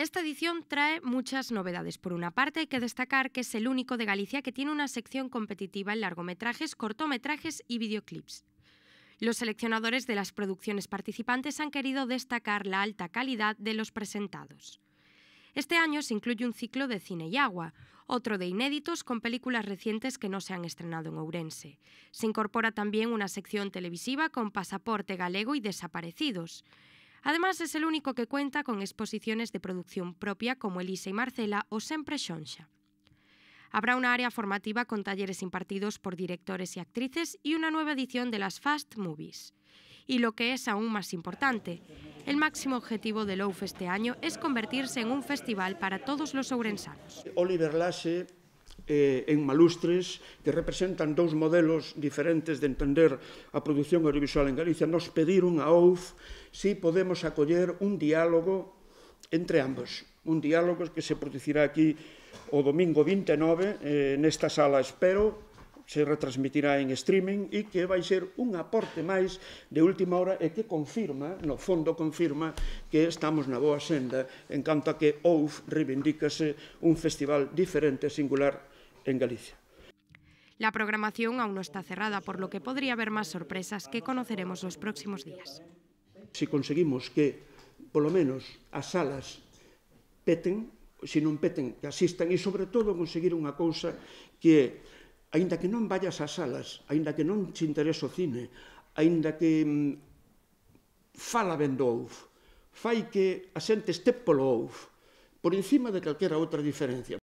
Esta edición trae muchas novedades. Por una parte, hay que destacar que es el único de Galicia que tiene una sección competitiva en largometrajes, cortometrajes y videoclips. Los seleccionadores de las producciones participantes han querido destacar la alta calidad de los presentados. Este año se incluye un ciclo de cine y agua, otro de inéditos con películas recientes que no se han estrenado en Ourense. Se incorpora también una sección televisiva con Pasaporte Galego y Desaparecidos. Además, es el único que cuenta con exposiciones de producción propia como Elisa y Marcela o Sempre Shonsha. Habrá una área formativa con talleres impartidos por directores y actrices y una nueva edición de las Fast Movies. Y lo que es aún más importante, el máximo objetivo de Louf este año es convertirse en un festival para todos los ourensanos. Oliver eh, en Malustres, que representan dous modelos diferentes de entender a produción audiovisual en Galicia, nos pediron a OUF si podemos acoller un diálogo entre ambos, un diálogo que se producirá aquí o domingo 29 eh, nesta sala, espero, se retransmitirá en streaming e que vai ser un aporte máis de última hora e que confirma, no fondo confirma, que estamos na boa senda en canto a que OUF reivindícase un festival diferente e singular en Galicia. La programación aún no está cerrada, por lo que podría haber más sorpresas que conoceremos los próximos días. Si conseguimos que, por lo menos, as salas peten, se non peten, que asistan, e, sobre todo, conseguir unha cousa que é aínda que non vayas ás salas, aínda que non te interese o cine, aínda que mm, fala ben do ouf, fai que a xente este polo ouf, por encima de calquera outra diferencia.